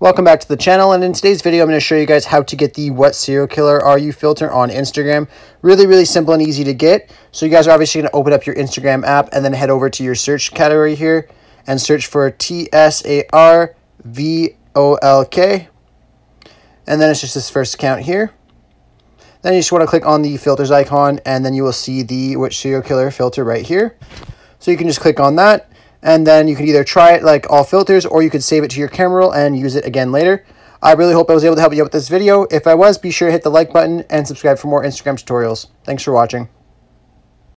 Welcome back to the channel and in today's video I'm going to show you guys how to get the what serial killer are you filter on Instagram. Really really simple and easy to get. So you guys are obviously going to open up your Instagram app and then head over to your search category here and search for T S A R V O L K. And then it's just this first account here. Then you just want to click on the filters icon and then you will see the what serial killer filter right here. So you can just click on that and then you can either try it like all filters or you can save it to your camera roll and use it again later. I really hope I was able to help you out with this video. If I was, be sure to hit the like button and subscribe for more Instagram tutorials. Thanks for watching.